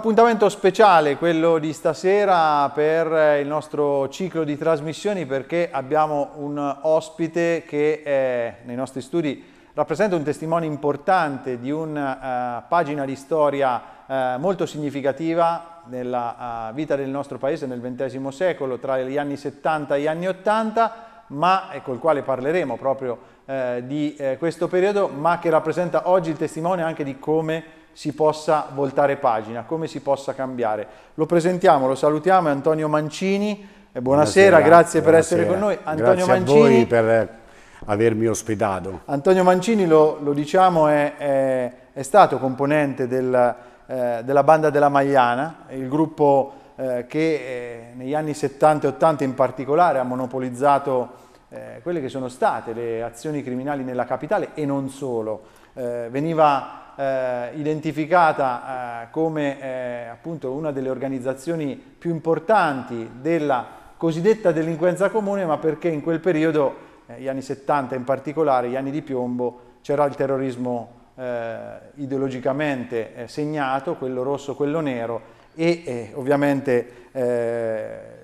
appuntamento speciale quello di stasera per il nostro ciclo di trasmissioni perché abbiamo un ospite che è, eh, nei nostri studi rappresenta un testimone importante di una uh, eh, pagina di storia uh, molto significativa nella uh, vita del nostro paese nel XX secolo tra gli anni 70 e gli anni 80 ma e col quale parleremo proprio di questo periodo ma che rappresenta oggi il testimone anche di come si possa voltare pagina, come si possa cambiare. Lo presentiamo, lo salutiamo, è Antonio Mancini, eh, buonasera, buonasera grazie buonasera. per essere con noi. Antonio grazie Mancini, a voi per avermi ospitato. Antonio Mancini, lo, lo diciamo, è, è, è, stato componente del, eh, della banda della Magliana, il gruppo eh, che eh, negli anni 70 e 80 in particolare ha monopolizzato eh, quelle che sono state le azioni criminali nella capitale e non solo. Eh, veniva eh, identificata eh, come eh, appunto una delle organizzazioni più importanti della cosiddetta delinquenza comune, ma perché in quel periodo, eh, gli anni 70 in particolare, gli anni di piombo, c'era il terrorismo eh, ideologicamente segnato, quello rosso, quello nero, e ovviamente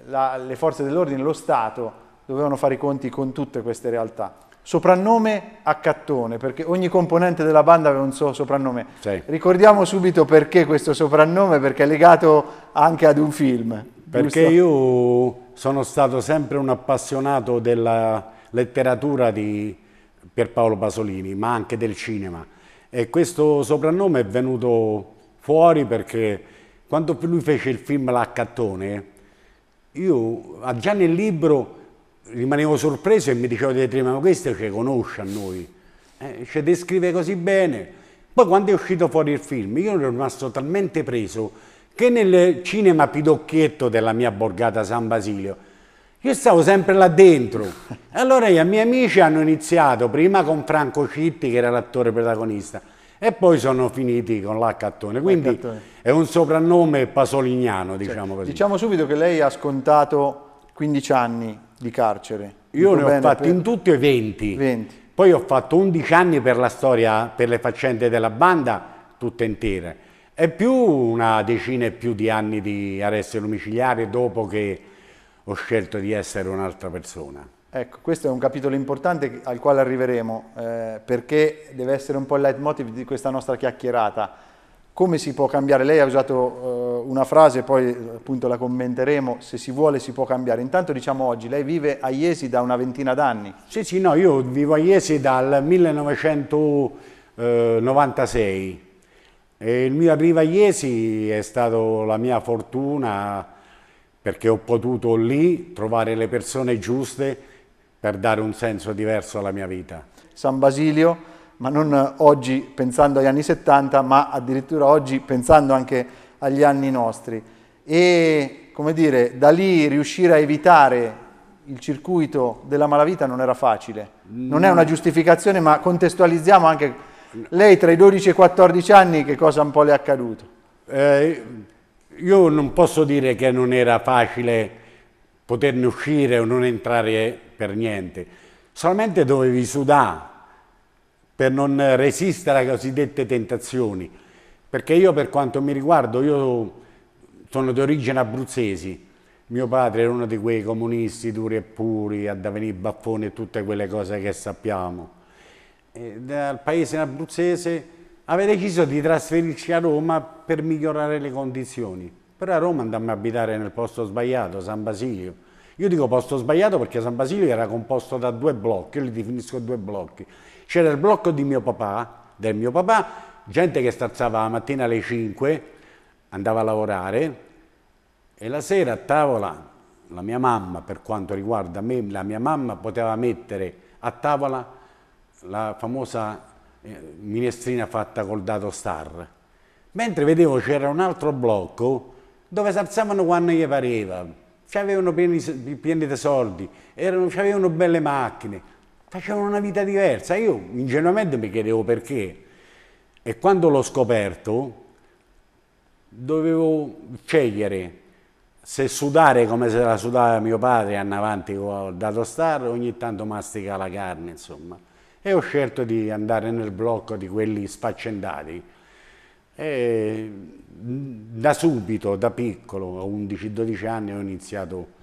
la, le forze dell'ordine, lo Stato, dovevano fare i conti con tutte queste realtà. Soprannome Accattone, perché ogni componente della banda aveva un suo soprannome. Sì. Ricordiamo subito perché questo soprannome, perché è legato anche ad un film. Perché giusto? io sono stato sempre un appassionato della letteratura di Pierpaolo Pasolini, ma anche del cinema. E questo soprannome è venuto fuori perché quando lui fece il film L'Accattone, io ah, già nel libro rimanevo sorpreso e mi dicevo di prima, ma questo che conosce a noi, eh, ci descrive così bene. Poi quando è uscito fuori il film, io ero rimasto talmente preso che nel cinema pidocchietto della mia borgata San Basilio, io stavo sempre là dentro. E Allora i miei amici hanno iniziato prima con Franco Citti, che era l'attore protagonista, e poi sono finiti con l'Accattone. Quindi è un soprannome pasolignano, diciamo cioè, così. Diciamo subito che lei ha scontato 15 anni di carcere. Io ne ho fatti per... in tutto i 20. 20. Poi ho fatto 11 anni per la storia, per le faccende della banda, tutte intere. E più una decina e più di anni di arresto domiciliare dopo che ho scelto di essere un'altra persona. Ecco, questo è un capitolo importante al quale arriveremo, eh, perché deve essere un po' il leitmotiv di questa nostra chiacchierata come si può cambiare? Lei ha usato eh, una frase, poi eh, appunto la commenteremo, se si vuole si può cambiare. Intanto diciamo oggi, lei vive a Iesi da una ventina d'anni. Sì, sì, no, io vivo a Iesi dal 1996. E il mio arrivo a Iesi è stata la mia fortuna perché ho potuto lì trovare le persone giuste per dare un senso diverso alla mia vita. San Basilio, ma non oggi pensando agli anni 70, ma addirittura oggi pensando anche agli anni nostri. E come dire, da lì riuscire a evitare il circuito della malavita non era facile. Non è una giustificazione, ma contestualizziamo anche lei tra i 12 e i 14 anni che cosa un po' le è accaduto. Eh, io non posso dire che non era facile poterne uscire o non entrare per niente, solamente dovevi sudare per non resistere alle cosiddette tentazioni, perché io per quanto mi riguardo, io sono di origine abruzzesi, mio padre era uno di quei comunisti duri e puri, ad avvenire baffoni e tutte quelle cose che sappiamo. E dal paese abruzzese aveva deciso di trasferirci a Roma per migliorare le condizioni. Però a Roma andammo a abitare nel posto sbagliato, San Basilio. Io dico posto sbagliato perché San Basilio era composto da due blocchi, io li definisco due blocchi c'era il blocco di mio papà, del mio papà, gente che stazzava la mattina alle 5, andava a lavorare e la sera a tavola la mia mamma, per quanto riguarda me, la mia mamma poteva mettere a tavola la famosa eh, minestrina fatta col dado star. Mentre vedevo c'era un altro blocco dove salzavano quando gli pareva, avevano pieni, pieni di soldi, erano, avevano belle macchine, facevano una vita diversa. Io ingenuamente mi chiedevo perché. E quando l'ho scoperto, dovevo scegliere se sudare come se la sudava mio padre, andava avanti con il dato star, ogni tanto mastica la carne, insomma. E ho scelto di andare nel blocco di quelli sfaccendati. E da subito, da piccolo, a 11-12 anni, ho iniziato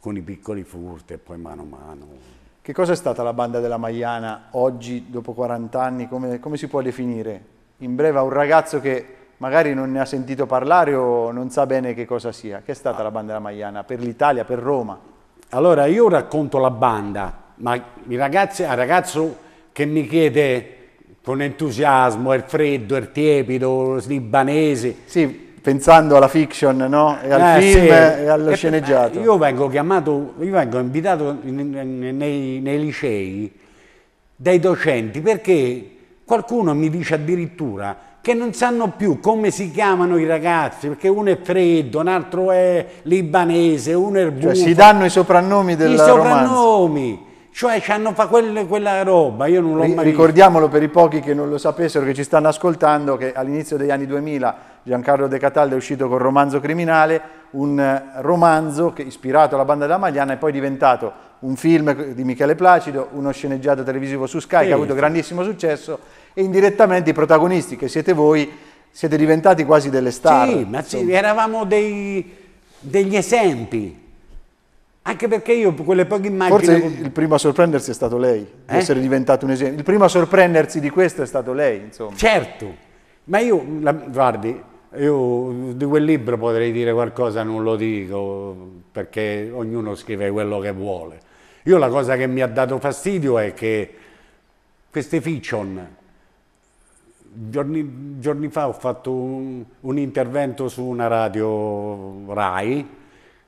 con i piccoli furti e poi mano a mano. Che cosa è stata la banda della Maiana oggi, dopo 40 anni? Come, come si può definire? In breve, a un ragazzo che magari non ne ha sentito parlare o non sa bene che cosa sia. Che è stata la banda della Maiana per l'Italia, per Roma? Allora, io racconto la banda, ma il ragazzo, il ragazzo che mi chiede con entusiasmo, è freddo, è tiepido, il libanese. Sì, pensando alla fiction no? e al eh, film sì. e allo e, eh, sceneggiato. Io vengo chiamato, io vengo invitato nei, nei, licei dai docenti perché qualcuno mi dice addirittura che non sanno più come si chiamano i ragazzi, perché uno è freddo, un altro è libanese, uno è cioè, bufo. Cioè si danno i soprannomi della I soprannomi. Romanzo. Cioè ci hanno fatto quel, quella roba, io non l'ho mai Ricordiamolo per i pochi che non lo sapessero, che ci stanno ascoltando, che all'inizio degli anni 2000 Giancarlo De Cataldo è uscito col romanzo criminale, un eh, romanzo che, ispirato alla banda della Magliana è poi diventato un film di Michele Placido, uno sceneggiato televisivo su Sky sì, che ha avuto grandissimo successo e indirettamente i protagonisti che siete voi siete diventati quasi delle star. Sì, ma sì, eravamo dei, degli esempi anche perché io quelle poche immagini... Forse il primo a sorprendersi è stato lei, di eh? essere diventato un esempio. Il primo a sorprendersi di questo è stato lei, insomma. Certo, ma io, la, guardi, io di quel libro potrei dire qualcosa, non lo dico, perché ognuno scrive quello che vuole. Io la cosa che mi ha dato fastidio è che queste fiction... Giorni, giorni fa ho fatto un, un intervento su una radio RAI,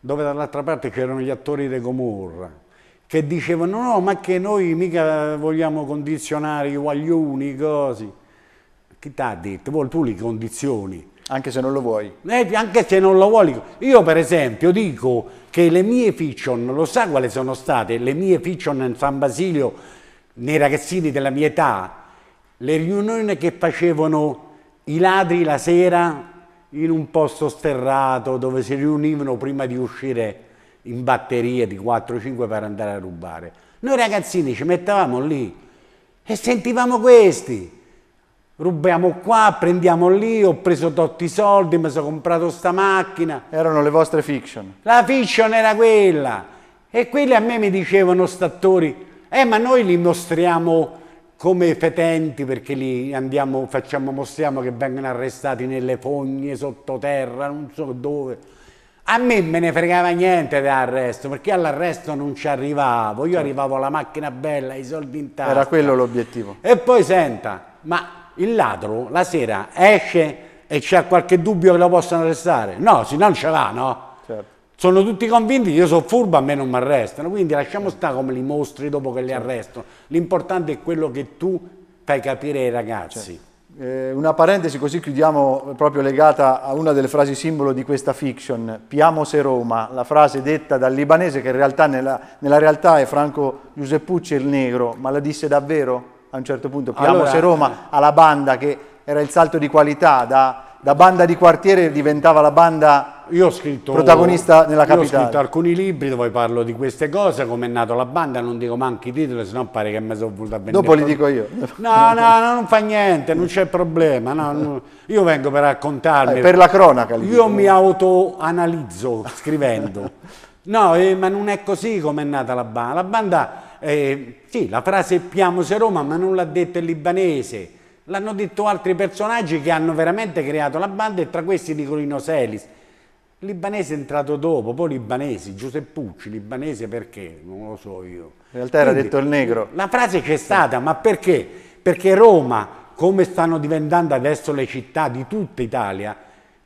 dove dall'altra parte c'erano gli attori di Gomorra, che dicevano no, ma che noi mica vogliamo condizionare i guaglioni, cose. Chi ti ha detto? Voi tu li condizioni. Anche se non lo vuoi. Eh, anche se non lo vuoi. Io per esempio dico che le mie fiction, lo sa quali sono state? Le mie fiction in San Basilio, nei ragazzini della mia età, le riunioni che facevano i ladri la sera in un posto sterrato dove si riunivano prima di uscire in batterie di 4-5 per andare a rubare. Noi ragazzini ci mettevamo lì e sentivamo questi. Rubiamo qua, prendiamo lì, ho preso tutti i soldi, mi sono comprato sta macchina. Erano le vostre fiction. La fiction era quella. E quelli a me mi dicevano stattori, eh ma noi li mostriamo come fetenti perché li andiamo, facciamo, mostriamo che vengono arrestati nelle fogne, sottoterra, non so dove. A me me ne fregava niente dell'arresto, perché all'arresto non ci arrivavo, io certo. arrivavo alla macchina bella, i soldi in tasca. Era quello l'obiettivo. E poi senta, ma il ladro la sera esce e c'è qualche dubbio che lo possano arrestare? No, se no non ce va, no? sono tutti convinti che io sono furbo, a me non mi arrestano, quindi lasciamo stare come li mostri dopo che li certo. arrestano. L'importante è quello che tu fai capire ai ragazzi. Certo. Eh, una parentesi così chiudiamo proprio legata a una delle frasi simbolo di questa fiction, Piamo se Roma, la frase detta dal libanese che in realtà nella, nella realtà è Franco Giuseppucci il negro, ma la disse davvero a un certo punto, Piamo allora, se Roma eh. alla banda che era il salto di qualità, da, da banda di quartiere diventava la banda io ho scritto protagonista nella capitale. ho scritto alcuni libri dove parlo di queste cose, come è nata la banda, non dico manco i titoli, sennò pare che mi sono voluto vendere. Dopo li dico io. No, no, no, non fa niente, non c'è problema. No, no. Io vengo per raccontarmi. Eh, per la cronaca. Io dico. mi autoanalizzo scrivendo. No, eh, ma non è così come è nata la banda. La banda, eh, sì, la frase Piamo se Roma, ma non l'ha detto il libanese. L'hanno detto altri personaggi che hanno veramente creato la banda e tra questi Nicolino Selis Libanese è entrato dopo, poi Libanesi, Giuseppucci, Libanese perché? Non lo so io. In realtà era Quindi, detto il negro. La frase c'è stata, ma perché? Perché Roma, come stanno diventando adesso le città di tutta Italia,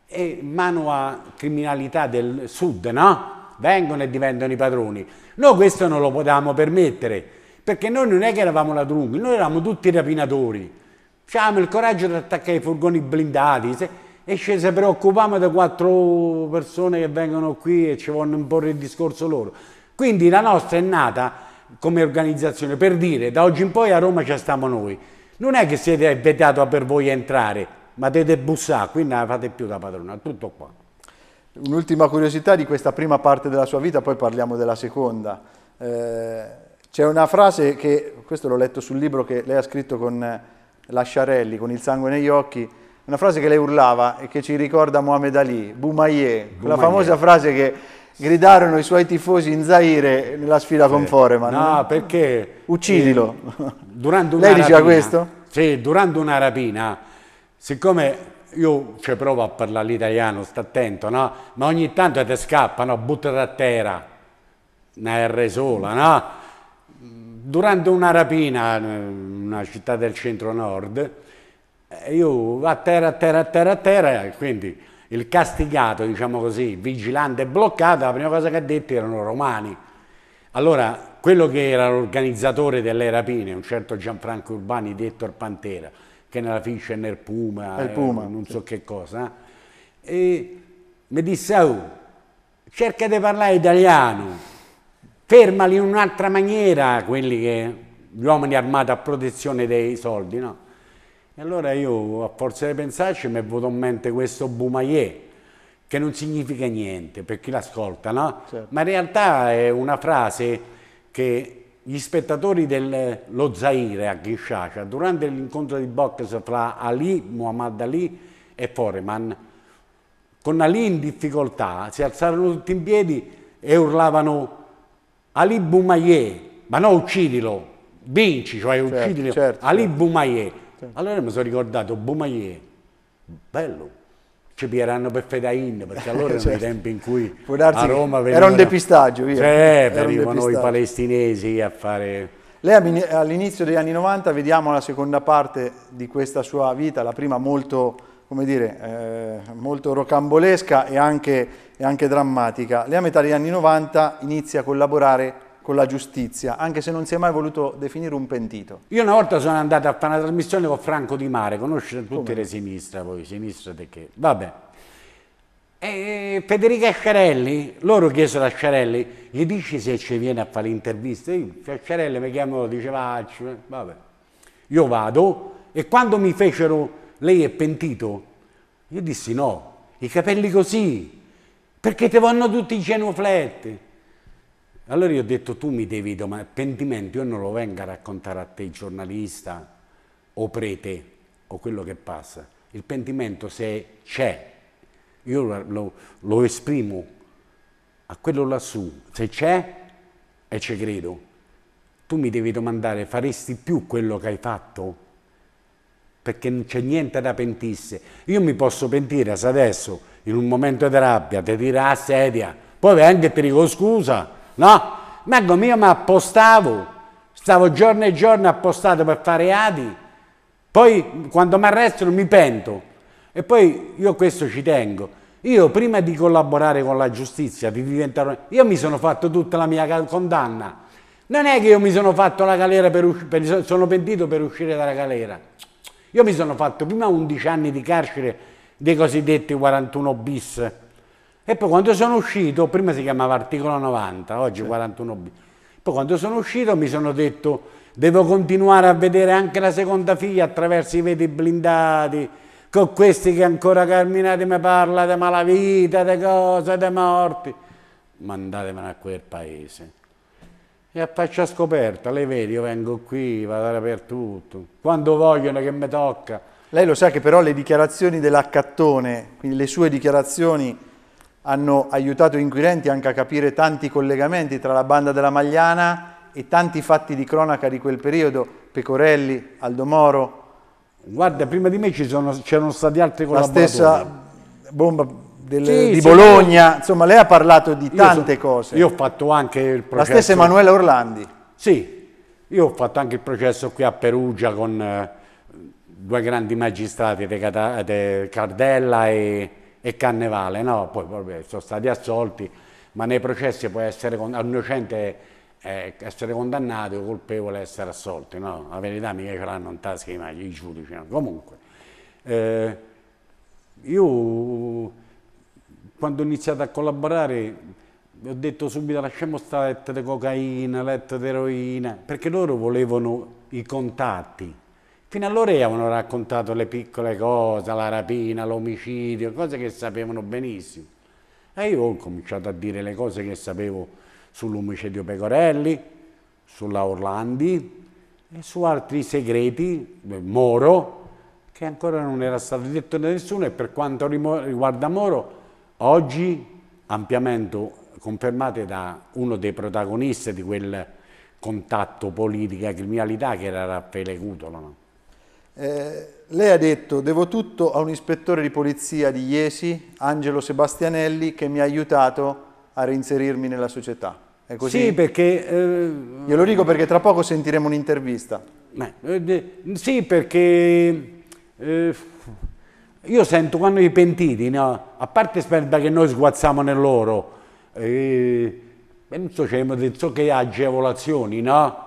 è mano a criminalità del sud, no? Vengono e diventano i padroni. Noi questo non lo potevamo permettere, perché noi non è che eravamo ladrunghi, noi eravamo tutti rapinatori. Avevamo il coraggio di attaccare i furgoni blindati, e ci preoccupiamo di quattro persone che vengono qui e ci vogliono imporre il discorso loro. Quindi la nostra è nata come organizzazione per dire da oggi in poi a Roma ci stiamo noi. Non è che siete vietato per voi entrare, ma dovete bussare, quindi non la fate più da padrona, tutto qua. Un'ultima curiosità di questa prima parte della sua vita, poi parliamo della seconda. Eh, c'è una frase che, questo l'ho letto sul libro che lei ha scritto con eh, Lasciarelli, con il sangue negli occhi, una frase che lei urlava e che ci ricorda Mohamed Ali, Boumaye, quella famosa frase che gridarono i suoi tifosi in Zaire nella sfida sì. con Foreman. No, perché... Uccidilo. Eh, durante una lei diceva rapina, questo? Sì, durante una rapina, siccome io ci provo a parlare l'italiano, sta attento, no? Ma ogni tanto te scappano, buttati a terra, una R sola, no? Durante una rapina in eh, una città del centro-nord, eh, io a terra, a terra, a terra, a terra, quindi il castigato, diciamo così, vigilante e bloccato, la prima cosa che ha detto erano romani. Allora, quello che era l'organizzatore delle rapine, un certo Gianfranco Urbani, detto al Pantera, che nella Fisce e nel Puma, eh, Puma, non so che cosa, eh, e mi disse, oh, cerca di parlare italiano, fermali in un'altra maniera quelli che, gli uomini armati a protezione dei soldi, no? E allora io, a forza di pensarci, mi è venuto in mente questo Boumaillé, che non significa niente per chi l'ascolta, no? Certo. Ma in realtà è una frase che gli spettatori dello Zaire a Kinshasa, durante l'incontro di box fra Ali, Muhammad Ali e Foreman, con Ali in difficoltà, si alzarono tutti in piedi e urlavano Ali Boumaillé, ma no uccidilo, vinci, cioè certo, uccidilo, certo, Ali certo. Boumaillé sì. Allora mi sono ricordato Beaumaier, bello, ci pieranno per Fedain, perché allora erano i certo. tempi in cui a Roma venivano... Era un depistaggio, via. Cioè, venivano i palestinesi a fare... Lei all'inizio degli anni 90, vediamo la seconda parte di questa sua vita, la prima molto, come dire, eh, molto rocambolesca e anche, e anche drammatica. Lei a metà degli anni 90 inizia a collaborare con la giustizia, anche se non si è mai voluto definire un pentito. Io una volta sono andato a fare una trasmissione con Franco Di Mare, conoscete tutti Come? le sinistra voi, sinistra di che? Vabbè. E Federica Sciarelli, loro chiesero a Sciarelli, gli dici se ci viene a fare l'intervista? Io, Sciarelli mi chiamò, diceva, ah, eh, vabbè. Io vado e quando mi fecero, lei è pentito? Io dissi no, i capelli così, perché te vanno tutti i genufletti. Allora io ho detto tu mi devi domandare, pentimento io non lo venga a raccontare a te giornalista o prete o quello che passa. Il pentimento se c'è, io lo, lo, esprimo a quello lassù, se c'è e ci credo. Tu mi devi domandare faresti più quello che hai fatto? Perché non c'è niente da pentirsi. Io mi posso pentire se adesso, in un momento di rabbia, ti tira la sedia, poi venga e ti dico scusa, no? Manco ecco, io mi appostavo, stavo giorno e giorno appostato per fare adi, poi quando mi arrestano mi pento. E poi io questo ci tengo. Io prima di collaborare con la giustizia, Io mi sono fatto tutta la mia condanna. Non è che io mi sono fatto la galera per uscire, sono pentito per uscire dalla galera. Io mi sono fatto prima 11 anni di carcere dei cosiddetti 41 bis, e poi quando sono uscito, prima si chiamava articolo 90, oggi 41b, poi quando sono uscito mi sono detto devo continuare a vedere anche la seconda figlia attraverso i veti blindati, con questi che ancora Carminati mi parla di malavita, di cose, di morti. Mandatemene a quel paese. E a faccia scoperta, lei vede, io vengo qui, vado dappertutto, quando vogliono che mi tocca. Lei lo sa che però le dichiarazioni dell'Accattone, quindi le sue dichiarazioni hanno aiutato inquirenti anche a capire tanti collegamenti tra la banda della Magliana e tanti fatti di cronaca di quel periodo, Pecorelli, Aldo Moro. Guarda, prima di me c'erano stati altri collaboratori. La stessa bomba del, sì, di Bologna, sono... insomma lei ha parlato di tante io so, cose. Io ho fatto anche il processo. La stessa Emanuela Orlandi. Sì, io ho fatto anche il processo qui a Perugia con eh, due grandi magistrati, de Cardella e e Cannevale, no? Poi vabbè, sono stati assolti, ma nei processi può essere un innocente eh, essere condannato, colpevole essere assolto, no? La verità mica ce l'hanno in tasca i giudici, no? Comunque, eh, io quando ho iniziato a collaborare ho detto subito lasciamo stare la lettera di cocaina, la lettera di eroina, perché loro volevano i contatti, Fino allora avevano raccontato le piccole cose, la rapina, l'omicidio, cose che sapevano benissimo. E io ho cominciato a dire le cose che sapevo sull'omicidio Pecorelli, sulla Orlandi e su altri segreti, eh, Moro, che ancora non era stato detto da nessuno e per quanto riguarda Moro, oggi ampiamente confermate da uno dei protagonisti di quel contatto politica e criminalità che era Raffaele Cutolo. No? Eh, lei ha detto, devo tutto a un ispettore di polizia di Iesi, Angelo Sebastianelli, che mi ha aiutato a reinserirmi nella società. È così? Sì, perché... Eh, Glielo dico perché tra poco sentiremo un'intervista. Eh, sì, perché... Eh, io sento quando i pentiti, no? a parte sperda che noi sguazziamo nell'oro, eh, penso c'è so che agevolazioni, no?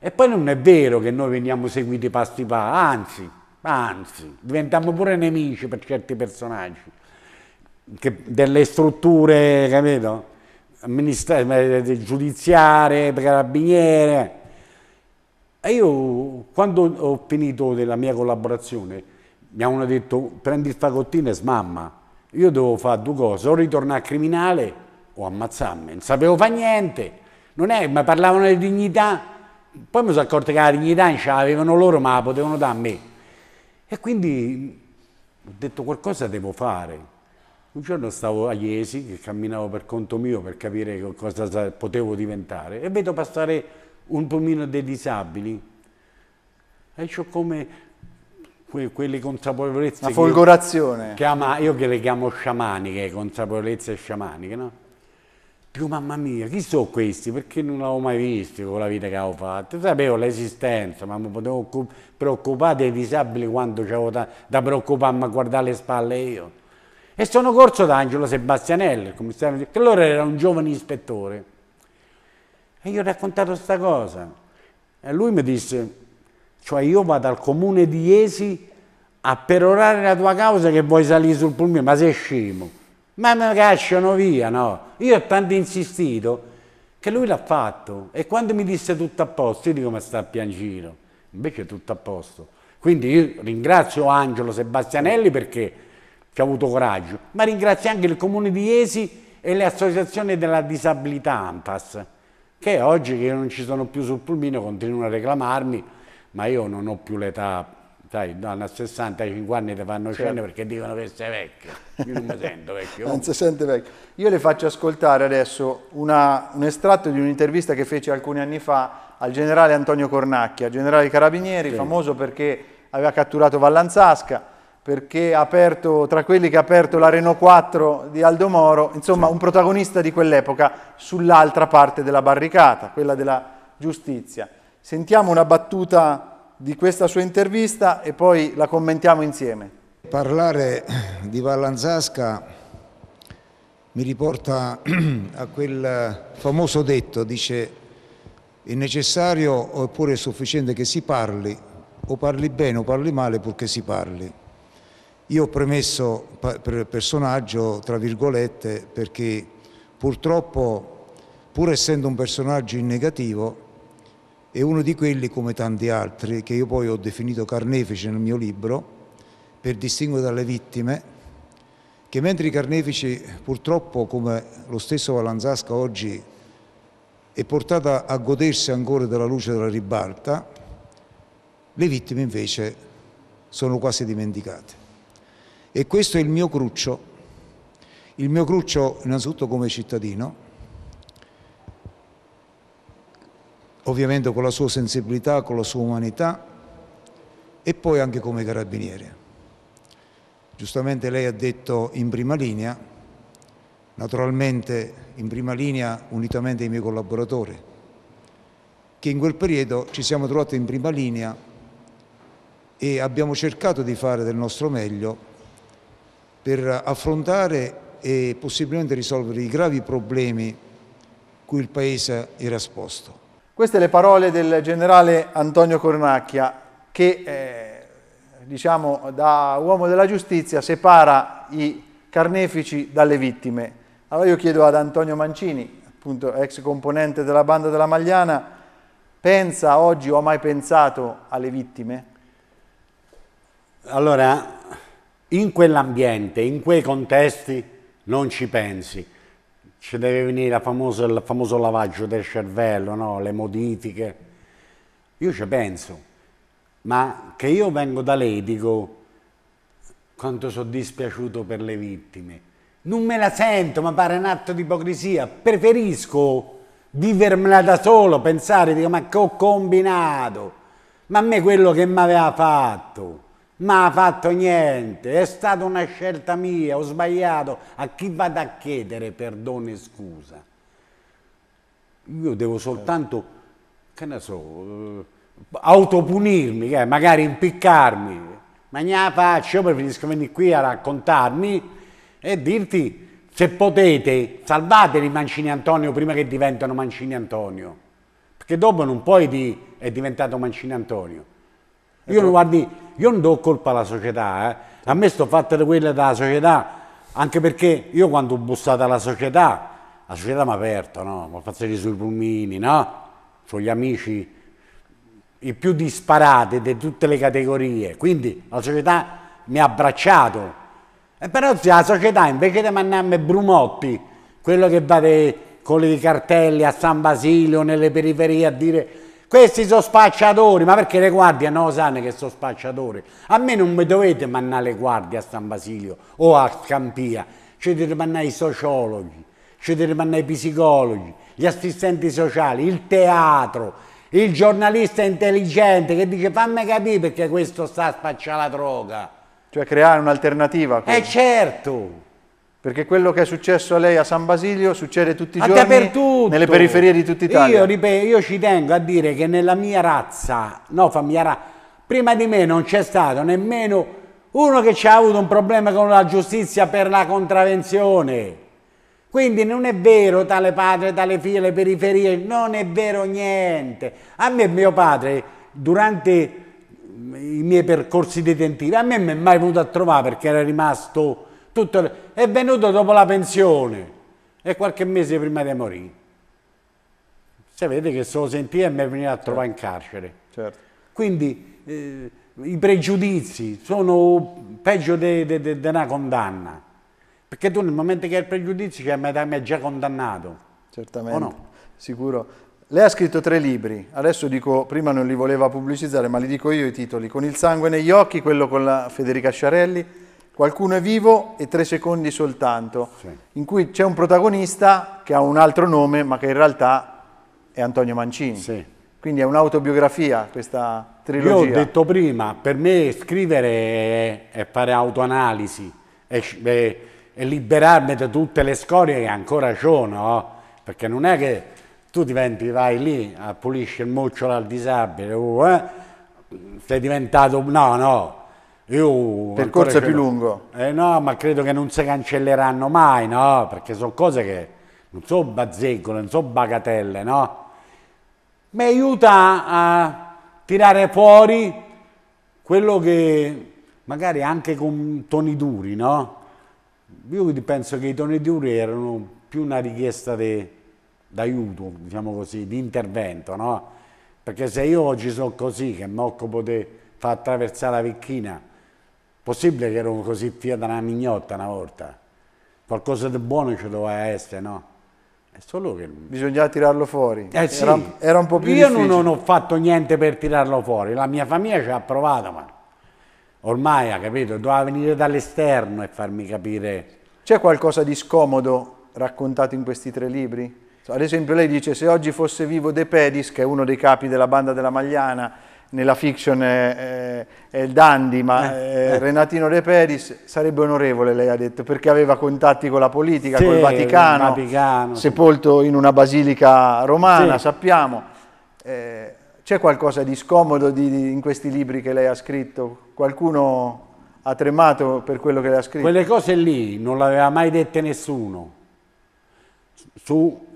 E poi non è vero che noi veniamo seguiti pasti fa, anzi, anzi, diventiamo pure nemici per certi personaggi, che, delle strutture, capito? Eh, giudiziarie, carabiniere. E io, quando ho finito la mia collaborazione, mi hanno detto prendi il fagottino e smamma. Io devo fare due cose, o ritornare criminale o ammazzarmi. Non sapevo fare niente. Non è, ma parlavano di dignità poi mi sono accorto che la dignità ce l'avevano loro, ma la potevano dare a me. E quindi ho detto qualcosa devo fare. Un giorno stavo a Iesi, che camminavo per conto mio per capire cosa potevo diventare, e vedo passare un pomino dei disabili. E ho come que quelle consapevolezze... La folgorazione. Che, che ama, io che le chiamo sciamaniche, consapevolezze sciamaniche, no? più mamma mia, chi sono questi? Perché non l'avevo mai visto con la vita che avevo fatto. Sapevo l'esistenza, ma mi potevo preoccupare dei disabili quando avevo da, da preoccuparmi a guardare le spalle io. E sono corso da Angelo Sebastianelli, il commissario, che allora era un giovane ispettore. E io ho raccontato questa cosa. E lui mi disse, cioè io vado al comune di Esi a perorare la tua causa che vuoi salire sul pulmino, ma sei scemo ma mi cacciano via, no? Io ho tanto insistito che lui l'ha fatto e quando mi disse tutto a posto, io dico ma sta a piangino, invece è tutto a posto. Quindi io ringrazio Angelo Sebastianelli perché ci ha avuto coraggio, ma ringrazio anche il Comune di Esi e le associazioni della disabilità AMPAS, che oggi che io non ci sono più sul pulmino continuano a reclamarmi, ma io non ho più l'età Sai, donna a 65 anni le fanno certo. scene perché dicono che sei vecchio. Io non mi sento vecchio. non si sente vecchio. Io le faccio ascoltare adesso una, un estratto di un'intervista che fece alcuni anni fa al generale Antonio Cornacchia, generale dei Carabinieri, sì. famoso perché aveva catturato Vallanzasca, perché ha aperto, tra quelli che ha aperto la Renault 4 di Aldo Moro, insomma sì. un protagonista di quell'epoca sull'altra parte della barricata, quella della giustizia. Sentiamo una battuta di questa sua intervista e poi la commentiamo insieme. Parlare di Vallanzasca mi riporta a quel famoso detto, dice è necessario oppure è sufficiente che si parli, o parli bene o parli male purché si parli. Io ho premesso per personaggio, tra virgolette, perché purtroppo, pur essendo un personaggio in negativo, è uno di quelli, come tanti altri, che io poi ho definito carnefici nel mio libro, per distinguere dalle vittime, che mentre i carnefici purtroppo, come lo stesso Valanzasca oggi, è portata a godersi ancora della luce della ribalta, le vittime invece sono quasi dimenticate. E questo è il mio cruccio, il mio cruccio innanzitutto come cittadino, ovviamente con la sua sensibilità, con la sua umanità e poi anche come carabiniere. Giustamente lei ha detto in prima linea, naturalmente in prima linea unitamente ai miei collaboratori, che in quel periodo ci siamo trovati in prima linea e abbiamo cercato di fare del nostro meglio per affrontare e possibilmente risolvere i gravi problemi cui il Paese era esposto. Queste le parole del generale Antonio Cornacchia che, eh, diciamo, da uomo della giustizia separa i carnefici dalle vittime. Allora io chiedo ad Antonio Mancini, appunto ex componente della banda della Magliana, pensa oggi o ha mai pensato alle vittime? Allora, in quell'ambiente, in quei contesti non ci pensi ci deve venire la famosa, il famoso lavaggio del cervello, no? le modifiche. Io ci penso, ma che io vengo da lei dico quanto sono dispiaciuto per le vittime. Non me la sento, ma pare un atto di ipocrisia. Preferisco vivermela da solo, pensare, dico, ma che ho combinato? Ma a me quello che mi aveva fatto. Ma ha fatto niente, è stata una scelta mia, ho sbagliato. A chi vado a chiedere perdono e scusa? Io devo soltanto, che ne so, eh, autopunirmi, eh, magari impiccarmi. Ma ne la faccio, preferisco venire qui a raccontarmi e dirti se potete, salvateli Mancini Antonio prima che diventano Mancini Antonio, perché dopo non puoi dire è diventato Mancini Antonio. Io ecco. lo guardi, io non do colpa alla società, eh. a me sto fatta di quelle della società, anche perché io quando ho bussato alla società, la società mi ha aperto, no? mi ha fatto sui pulmini, no? Ho gli amici i più disparati di tutte le categorie, quindi la società mi ha abbracciato. E però se la società invece di mandarmi Brumotti, quello che va con i cartelli a San Basilio, nelle periferie a dire questi sono spacciatori, ma perché le guardie non sanno che sono spacciatori? A me non mi dovete mandare le guardie a San Basilio o a Campia, ci dovete mandare i sociologi, ci dovete mandare i psicologi, gli assistenti sociali, il teatro, il giornalista intelligente che dice fammi capire perché questo sta a spacciare la droga. Cioè creare un'alternativa. Eh certo! Perché quello che è successo a lei a San Basilio succede tutti i giorni nelle periferie di tutta Italia. Io, io, ci tengo a dire che nella mia razza, no, mia razza, prima di me non c'è stato nemmeno uno che ci ha avuto un problema con la giustizia per la contravenzione. Quindi non è vero tale padre, tale figlio, le periferie, non è vero niente. A me mio padre, durante mm, i miei percorsi detentivi, a me non è mai venuto a trovare perché era rimasto tutto, è venuto dopo la pensione e qualche mese prima di morire. Sapete che se lo sentì e mi veniva a certo. trovare in carcere. Certo. Quindi eh, i pregiudizi sono peggio di una condanna. Perché tu nel momento che hai il pregiudizio cioè, mi hai già condannato. Certamente. No? Sicuro. Lei ha scritto tre libri, adesso dico, prima non li voleva pubblicizzare, ma li dico io i titoli, Con il sangue negli occhi, quello con la Federica Sciarelli, Qualcuno è vivo e tre secondi soltanto, sì. in cui c'è un protagonista che ha un altro nome ma che in realtà è Antonio Mancini. Sì. Quindi è un'autobiografia questa trilogia. Io ho detto prima, per me scrivere è fare autoanalisi, è, è, è liberarmi da tutte le scorie che ancora sono, oh. perché non è che tu diventi, vai lì, a ah, pulisci il mocciolo al disabile, uh, eh? sei diventato, no, no, io percorso più lungo. Eh no, ma credo che non si cancelleranno mai, no? Perché sono cose che non sono bazzecole, non sono bagatelle, no? Mi aiuta a tirare fuori quello che magari anche con toni duri, no? Io penso che i toni duri erano più una richiesta d'aiuto, diciamo così, di intervento, no? Perché se io oggi sono così, che mi occupo di far attraversare la vecchina, Possibile che ero così fiata una mignotta una volta? Qualcosa di buono ci doveva essere, no? È solo che... Bisognava tirarlo fuori. Eh sì. era, era, un po' più Io difficile. non ho fatto niente per tirarlo fuori, la mia famiglia ci ha provato, ma ormai, ha capito, doveva venire dall'esterno e farmi capire... C'è qualcosa di scomodo raccontato in questi tre libri? Ad esempio lei dice se oggi fosse vivo De Pedis, che è uno dei capi della banda della Magliana, nella fiction è, è il Dandi, ma eh, eh, eh. Renatino De Peris sarebbe onorevole, lei ha detto, perché aveva contatti con la politica, sì, con Vaticano, Vaticano sepolto in una basilica romana, sì. sappiamo. Eh, c'è qualcosa di scomodo di, di, in questi libri che lei ha scritto? Qualcuno ha tremato per quello che lei ha scritto? Quelle cose lì non le aveva mai dette nessuno. Su,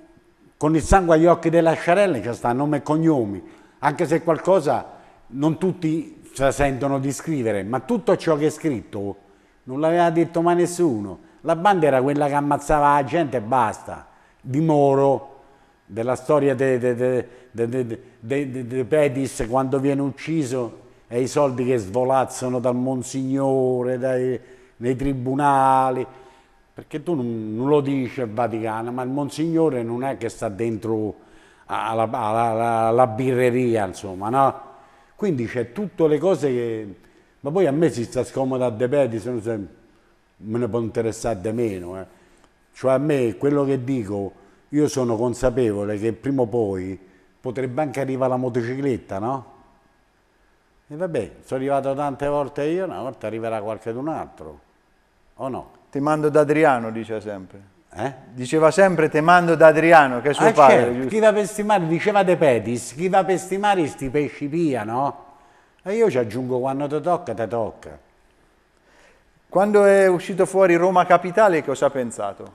con il sangue agli occhi della Sciarelli ci sta nome e cognomi, anche se qualcosa non tutti se la sentono di scrivere, ma tutto ciò che è scritto non l'aveva detto mai nessuno. La banda era quella che ammazzava la gente e basta. Di Moro, della storia di de, de, de, de, Pedis quando viene ucciso e i soldi che svolazzano dal Monsignore, dai, nei tribunali. Perché tu non, non lo dici al Vaticano, ma il Monsignore non è che sta dentro alla, alla, alla, alla birreria, insomma, no? Quindi c'è tutte le cose che... Ma poi a me si sta scomoda a depeti, se non se me ne può interessare di meno. Eh. Cioè a me quello che dico, io sono consapevole che prima o poi potrebbe anche arrivare la motocicletta, no? E vabbè, sono arrivato tante volte io, una volta arriverà qualche un altro, o no? Ti mando da Adriano, dice sempre. Eh? Diceva sempre te mando da Adriano, che è suo ah, padre. Certo. Chi va per stimare, diceva De Petis, chi va per stimare sti pesci via, no? E io ci aggiungo quando ti tocca, ti tocca. Quando è uscito fuori Roma Capitale, cosa ha pensato? Lo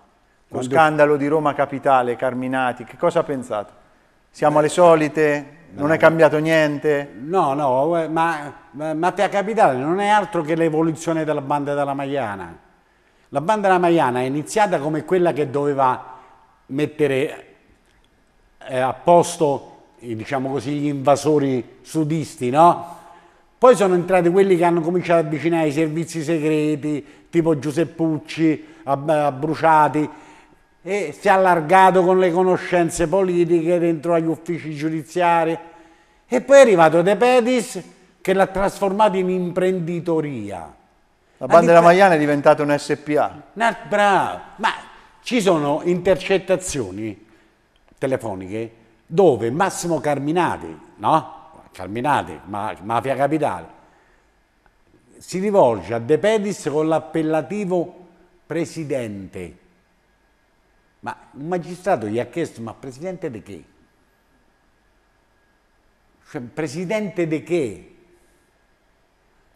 quando... scandalo di Roma Capitale, Carminati, che cosa ha pensato? Siamo alle solite? Non è cambiato niente? No, no, ma, ma Matteo Capitale non è altro che l'evoluzione della banda della Magliana la banda Ramayana è iniziata come quella che doveva mettere eh, a posto diciamo così, gli invasori sudisti, no? Poi sono entrati quelli che hanno cominciato ad avvicinare i servizi segreti, tipo Giuseppucci, Bruciati, e si è allargato con le conoscenze politiche dentro agli uffici giudiziari. E poi è arrivato De Pedis che l'ha trasformato in imprenditoria. La banda della Magliana è diventata un SPA. No, bravo, ma ci sono intercettazioni telefoniche dove Massimo Carminati, no? Carminati, ma, mafia capitale, si rivolge a De Pedis con l'appellativo presidente. Ma un magistrato gli ha chiesto, ma presidente di che? Cioè, presidente di che?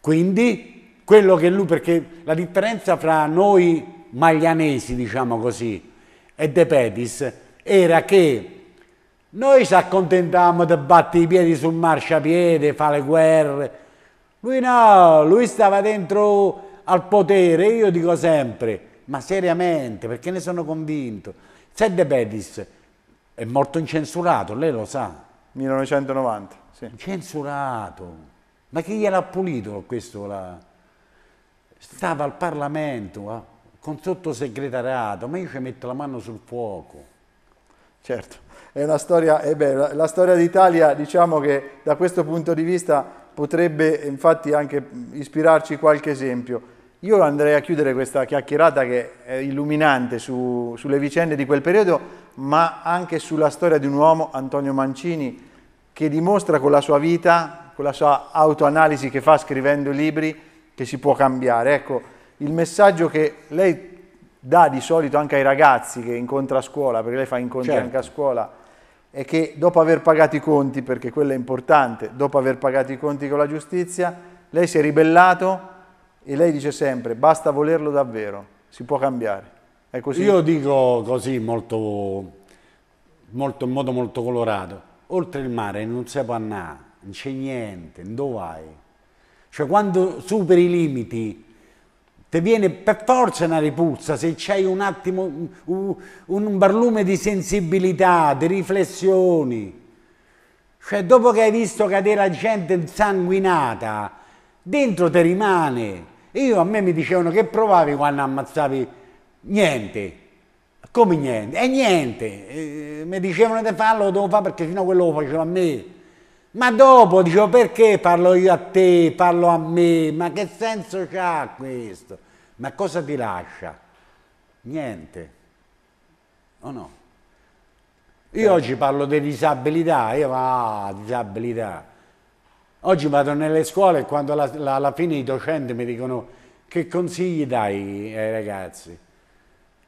Quindi quello che lui, perché la differenza fra noi maglianesi, diciamo così, e De Petis era che noi ci accontentavamo di battere i piedi sul marciapiede, fare le guerre. Lui no, lui stava dentro al potere, io dico sempre, ma seriamente, perché ne sono convinto. Se De Petis è morto incensurato, lei lo sa. 1990, sì. Censurato. Ma chi gliel'ha pulito questo? La stava al Parlamento eh, con sottosegretariato, ma io ci metto la mano sul fuoco. Certo, è una storia, è bella. la storia d'Italia diciamo che da questo punto di vista potrebbe infatti anche ispirarci qualche esempio. Io andrei a chiudere questa chiacchierata che è illuminante su, sulle vicende di quel periodo, ma anche sulla storia di un uomo, Antonio Mancini, che dimostra con la sua vita, con la sua autoanalisi che fa scrivendo libri, che si può cambiare. Ecco, il messaggio che lei dà di solito anche ai ragazzi che incontra a scuola, perché lei fa incontri certo. anche a scuola, è che dopo aver pagato i conti, perché quello è importante, dopo aver pagato i conti con la giustizia, lei si è ribellato e lei dice sempre basta volerlo davvero, si può cambiare. È così? Io dico così molto, molto, in modo molto colorato, oltre il mare non si può andare, non c'è niente, dove vai? Cioè quando superi i limiti ti viene per forza una ripuzza, se c'hai un attimo, un, un barlume di sensibilità, di riflessioni. Cioè dopo che hai visto cadere la gente insanguinata, dentro ti rimane. Io a me mi dicevano che provavi quando ammazzavi niente. Come niente? E eh, niente. E, eh, mi dicevano di farlo, lo devo fare perché sennò quello lo faceva a me. Ma dopo dico perché parlo io a te, parlo a me, ma che senso c'ha questo? Ma cosa ti lascia? Niente. O no? Io certo. oggi parlo di disabilità, io ah, disabilità. Oggi vado nelle scuole e quando alla, alla fine i docenti mi dicono che consigli dai ai ragazzi?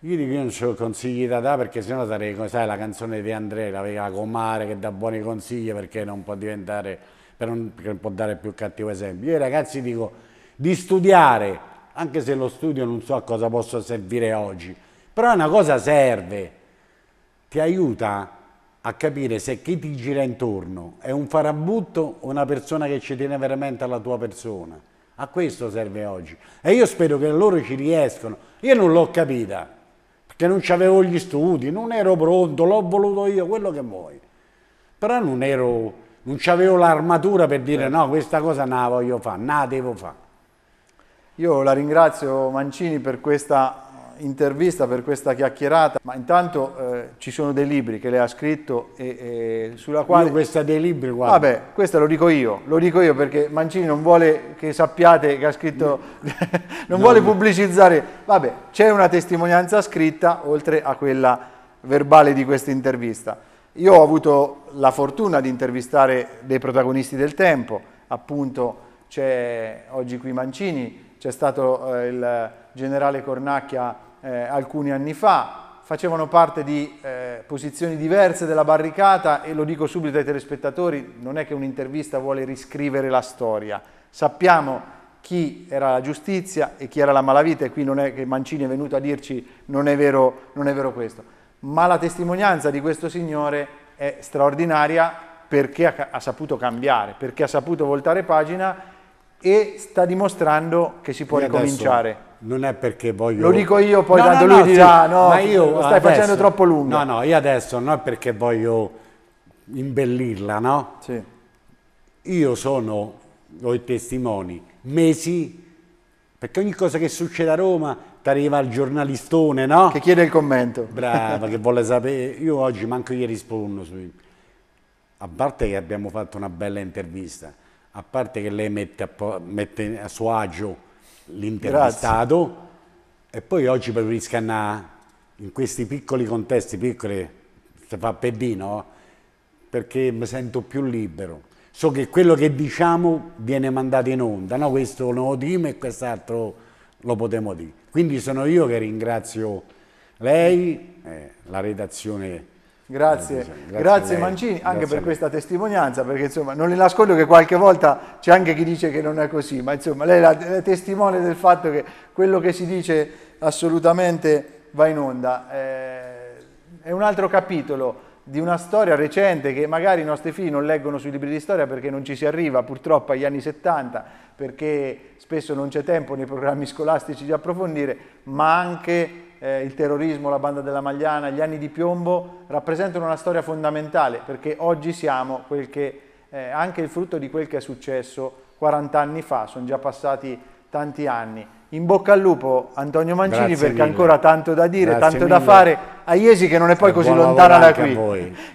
Io dico, io non ce l'ho consigli da dare perché sennò sarei, come sai, la canzone di Andrea, la vega comare che dà buoni consigli perché non può diventare, per non, non può dare più cattivo esempio. Io ragazzi dico di studiare, anche se lo studio non so a cosa posso servire oggi, però una cosa serve, ti aiuta a capire se chi ti gira intorno è un farabutto o una persona che ci tiene veramente alla tua persona. A questo serve oggi. E io spero che loro ci riescono. Io non l'ho capita che non avevo gli studi, non ero pronto, l'ho voluto io, quello che vuoi. Però non ero, non avevo l'armatura per dire eh. no, questa cosa non la voglio fare, non la devo fare. Io la ringrazio Mancini per questa intervista, per questa chiacchierata, ma intanto eh, ci sono dei libri che lei ha scritto e, e sulla quale... Io questa dei libri, guarda. Vabbè, questa lo dico io, lo dico io perché Mancini non vuole che sappiate che ha scritto, no. non no, vuole no. pubblicizzare. Vabbè, c'è una testimonianza scritta oltre a quella verbale di questa intervista. Io ho avuto la fortuna di intervistare dei protagonisti del tempo, appunto c'è oggi qui Mancini, c'è stato eh, il generale Cornacchia eh, alcuni anni fa, facevano parte di eh, posizioni diverse della barricata e lo dico subito ai telespettatori, non è che un'intervista vuole riscrivere la storia, sappiamo chi era la giustizia e chi era la malavita e qui non è che Mancini è venuto a dirci non è vero, non è vero questo, ma la testimonianza di questo signore è straordinaria perché ha, ha saputo cambiare, perché ha saputo voltare pagina e sta dimostrando che si può e ricominciare. Non è perché voglio... Lo dico io, poi no, tanto no, lui no, dirà, sì, no, ma io lo stai adesso, facendo troppo lungo. No, no, io adesso non è perché voglio imbellirla, no? Sì. Io sono, ho i testimoni, mesi, perché ogni cosa che succede a Roma ti arriva il giornalistone, no? Che chiede il commento. Brava, che vuole sapere. Io oggi manco gli rispondo. Sui... A parte che abbiamo fatto una bella intervista, a parte che lei mette a, mette a suo agio l'intervistato Grazie. e poi oggi preferisco andare in questi piccoli contesti, piccoli, se fa per di, no? Perché mi sento più libero. So che quello che diciamo viene mandato in onda, no? Questo lo dimo e quest'altro lo potremo dire. Quindi sono io che ringrazio lei, eh, la redazione Grazie, grazie, grazie Mancini grazie anche per questa testimonianza, perché insomma non le nascondo che qualche volta c'è anche chi dice che non è così, ma insomma lei è testimone del fatto che quello che si dice assolutamente va in onda. Eh, è un altro capitolo di una storia recente che magari i nostri figli non leggono sui libri di storia perché non ci si arriva purtroppo agli anni 70, perché spesso non c'è tempo nei programmi scolastici di approfondire, ma anche eh, il terrorismo, la banda della Magliana, gli anni di piombo rappresentano una storia fondamentale perché oggi siamo quel che, eh, anche il frutto di quel che è successo 40 anni fa, sono già passati tanti anni. In bocca al lupo Antonio Mancini Grazie perché mille. ancora tanto da dire, Grazie tanto mille. da fare a Iesi che non è poi così lontana da qui.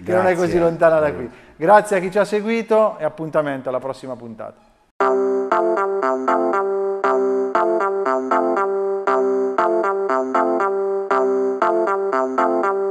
Che non è così lontana da qui. Grazie a chi ci ha seguito e appuntamento alla prossima puntata. Thank you.